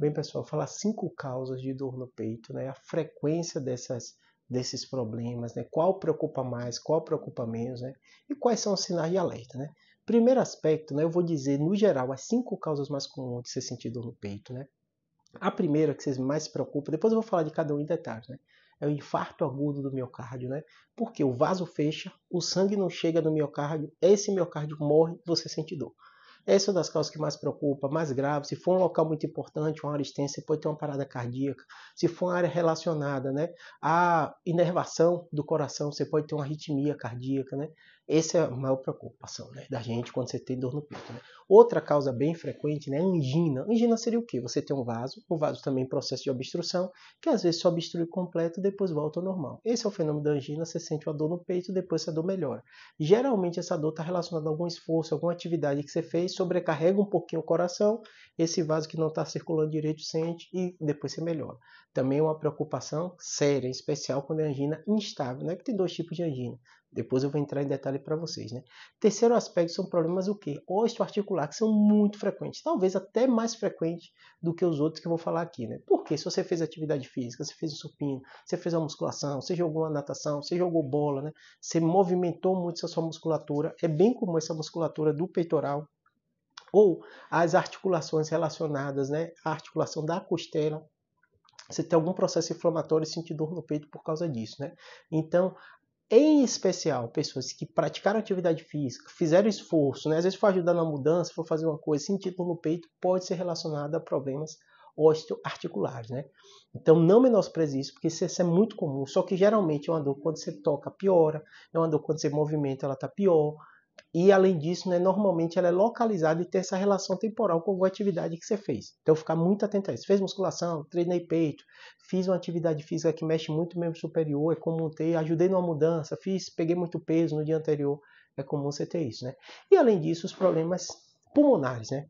Bem, pessoal, falar cinco causas de dor no peito, né? A frequência dessas, desses problemas, né? Qual preocupa mais, qual preocupa menos, né? E quais são os sinais de alerta, né? Primeiro aspecto, né? Eu vou dizer, no geral, as cinco causas mais comuns de sentir dor no peito, né? A primeira que vocês mais se preocupam, depois eu vou falar de cada um em detalhes, né? É o infarto agudo do miocárdio, né? Porque o vaso fecha, o sangue não chega no miocárdio, esse miocárdio morre, você sente dor. Essa é uma das causas que mais preocupa, mais grave. Se for um local muito importante, uma área extensa, você pode ter uma parada cardíaca. Se for uma área relacionada né, à inervação do coração, você pode ter uma arritmia cardíaca. Né? Essa é a maior preocupação né, da gente quando você tem dor no peito. Né? Outra causa bem frequente é né, angina. Angina seria o quê? Você tem um vaso, o vaso também em é processo de obstrução, que às vezes se obstrui completo e depois volta ao normal. Esse é o fenômeno da angina, você sente uma dor no peito depois essa dor melhora. Geralmente essa dor está relacionada a algum esforço, alguma atividade que você fez, sobrecarrega um pouquinho o coração, esse vaso que não está circulando direito sente e depois você melhora. Também é uma preocupação séria, em especial quando é angina instável, né? que tem dois tipos de angina. Depois eu vou entrar em detalhe para vocês, né? Terceiro aspecto são problemas o quê? Osteoarticular, que são muito frequentes, talvez até mais frequentes do que os outros que eu vou falar aqui, né? Porque se você fez atividade física, você fez um supino, você fez uma musculação, você jogou uma natação, você jogou bola, né? Você movimentou muito a sua musculatura, é bem comum essa musculatura do peitoral ou as articulações relacionadas, né? A articulação da costela, você tem algum processo inflamatório e sentir dor no peito por causa disso, né? Então, em especial pessoas que praticaram atividade física, fizeram esforço, né? às vezes for ajudar na mudança, for fazer uma coisa, sentir dor no peito, pode ser relacionada a problemas osteoarticulares. Né? Então não menospreze isso, porque isso, isso é muito comum, só que geralmente é uma dor quando você toca piora, é uma dor quando você movimenta ela está pior, e além disso, né, normalmente ela é localizada e tem essa relação temporal com a atividade que você fez. Então ficar muito atento a isso. Fez musculação, treinei peito, fiz uma atividade física que mexe muito o membro superior, é comum ter, ajudei numa mudança, fiz, peguei muito peso no dia anterior, é comum você ter isso, né? E além disso, os problemas pulmonares, né?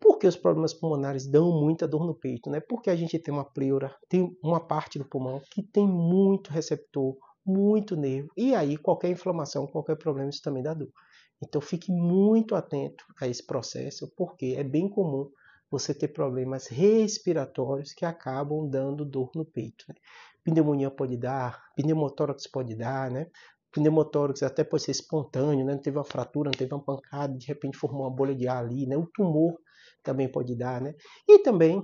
Por que os problemas pulmonares dão muita dor no peito, né? Porque a gente tem uma pleura, tem uma parte do pulmão que tem muito receptor, muito nervo, e aí qualquer inflamação, qualquer problema, isso também dá dor. Então fique muito atento a esse processo, porque é bem comum você ter problemas respiratórios que acabam dando dor no peito. Né? Pneumonia pode dar, pneumotórax pode dar, né? Pneumotórax até pode ser espontâneo, né? Não teve uma fratura, não teve uma pancada, de repente formou uma bolha de ar ali, né? O tumor também pode dar, né? E também,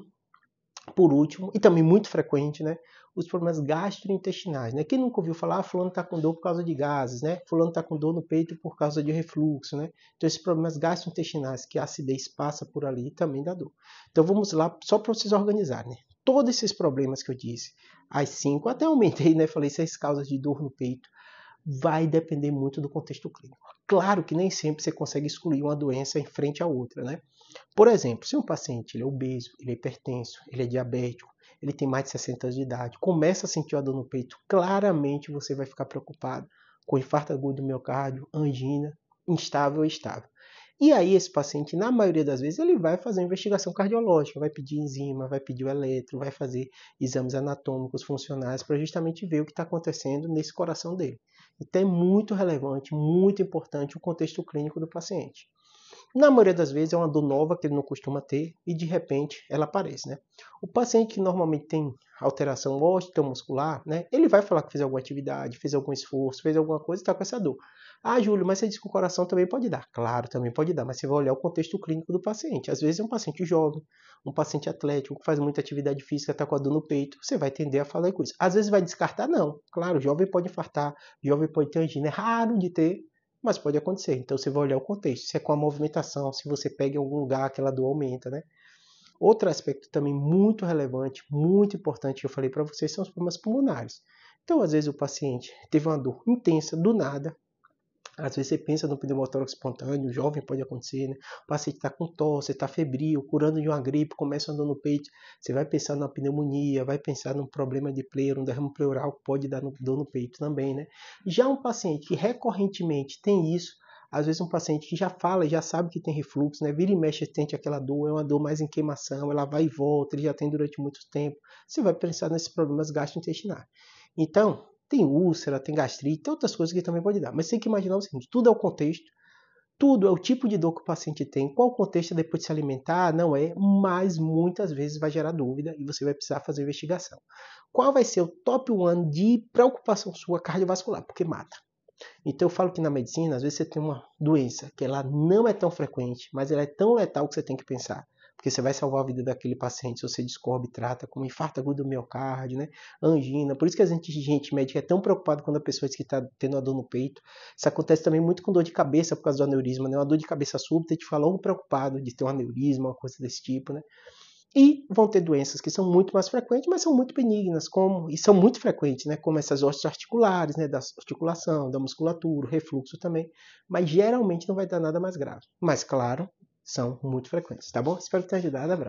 por último, e também muito frequente, né? os problemas gastrointestinais, né? Quem nunca ouviu falar, ah, fulano está com dor por causa de gases, né? Fulano está com dor no peito por causa de refluxo, né? Então, esses problemas gastrointestinais que a acidez passa por ali também dá dor. Então, vamos lá, só para vocês organizarem, né? Todos esses problemas que eu disse, as cinco, até aumentei, né? Falei seis causas de dor no peito, vai depender muito do contexto clínico. Claro que nem sempre você consegue excluir uma doença em frente à outra, né? Por exemplo, se um paciente ele é obeso, ele é hipertenso, ele é diabético, ele tem mais de 60 anos de idade, começa a sentir a dor no peito, claramente você vai ficar preocupado com infarto agudo do miocárdio, angina, instável ou estável. E aí esse paciente, na maioria das vezes, ele vai fazer investigação cardiológica, vai pedir enzima, vai pedir o eletro, vai fazer exames anatômicos, funcionais, para justamente ver o que está acontecendo nesse coração dele. Então é muito relevante, muito importante o contexto clínico do paciente. Na maioria das vezes é uma dor nova que ele não costuma ter e de repente ela aparece, né? O paciente que normalmente tem alteração osteomuscular, né? Ele vai falar que fez alguma atividade, fez algum esforço, fez alguma coisa e está com essa dor. Ah, Júlio, mas você disse que o coração também pode dar. Claro, também pode dar, mas você vai olhar o contexto clínico do paciente. Às vezes é um paciente jovem, um paciente atlético, que faz muita atividade física, está com a dor no peito, você vai tender a falar com isso. Às vezes vai descartar, não. Claro, jovem pode infartar, jovem pode ter angina. É raro de ter mas pode acontecer. Então você vai olhar o contexto, se é com a movimentação, se você pega em algum lugar aquela dor aumenta, né? Outro aspecto também muito relevante, muito importante que eu falei para vocês são os problemas pulmonares. Então, às vezes o paciente teve uma dor intensa do nada, às vezes você pensa no pneumotórax espontâneo, jovem pode acontecer, né? O paciente está com tosse, está febril, curando de uma gripe, começa andando no peito. Você vai pensar na pneumonia, vai pensar num problema de pleura, um derrame pleural que pode dar dor no peito também, né? Já um paciente que recorrentemente tem isso, às vezes um paciente que já fala, já sabe que tem refluxo, né? Vira e mexe, sente aquela dor, é uma dor mais em queimação, ela vai e volta, ele já tem durante muito tempo. Você vai pensar nesses problemas gastrointestinais. Então, tem úlcera, tem gastrite, tem outras coisas que também pode dar. Mas tem que imaginar o seguinte: tudo é o contexto, tudo é o tipo de dor que o paciente tem, qual contexto é depois de se alimentar, não é, mas muitas vezes vai gerar dúvida e você vai precisar fazer investigação. Qual vai ser o top 1 de preocupação sua cardiovascular? Porque mata. Então eu falo que na medicina, às vezes você tem uma doença que ela não é tão frequente, mas ela é tão letal que você tem que pensar porque você vai salvar a vida daquele paciente se você descobre e trata como infarto agudo do miocárdio, né? angina. Por isso que a gente, gente médica é tão preocupado quando a pessoa diz que está tendo a dor no peito. Isso acontece também muito com dor de cabeça por causa do aneurisma, né? Uma dor de cabeça súbita, a te fica logo preocupado de ter um aneurisma, uma coisa desse tipo, né? E vão ter doenças que são muito mais frequentes, mas são muito benignas, como e são muito frequentes, né, como essas hostes articulares, né, da articulação, da musculatura, refluxo também, mas geralmente não vai dar nada mais grave. Mas claro, são muito frequentes, tá bom? Espero ter ajudado. Abraço.